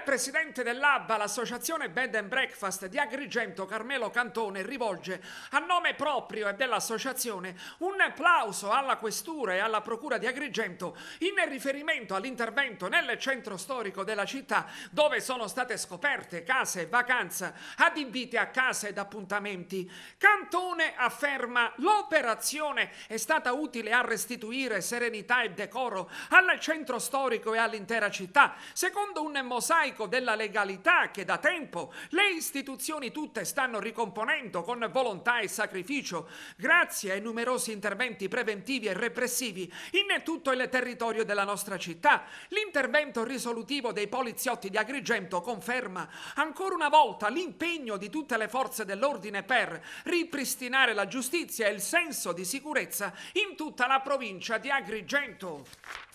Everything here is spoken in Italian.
presidente dell'ABBA, l'associazione Bed and Breakfast di Agrigento, Carmelo Cantone, rivolge a nome proprio e dell'associazione un applauso alla questura e alla procura di Agrigento in riferimento all'intervento nel centro storico della città dove sono state scoperte case e vacanza adibite a case ed appuntamenti. Cantone afferma l'operazione è stata utile a restituire serenità e decoro al centro storico e all'intera città, secondo un mosaico mosaico della legalità che da tempo le istituzioni tutte stanno ricomponendo con volontà e sacrificio, grazie ai numerosi interventi preventivi e repressivi in tutto il territorio della nostra città. L'intervento risolutivo dei poliziotti di Agrigento conferma ancora una volta l'impegno di tutte le forze dell'ordine per ripristinare la giustizia e il senso di sicurezza in tutta la provincia di Agrigento.